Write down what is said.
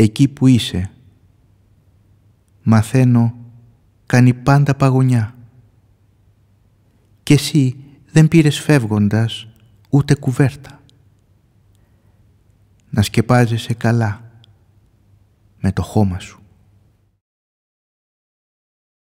εκεί που είσαι. Μαθαίνω, κάνει πάντα παγωνιά. Κι εσύ δεν πήρες φεύγοντας ούτε κουβέρτα. Να σκεπάζεσαι καλά με το χώμα σου.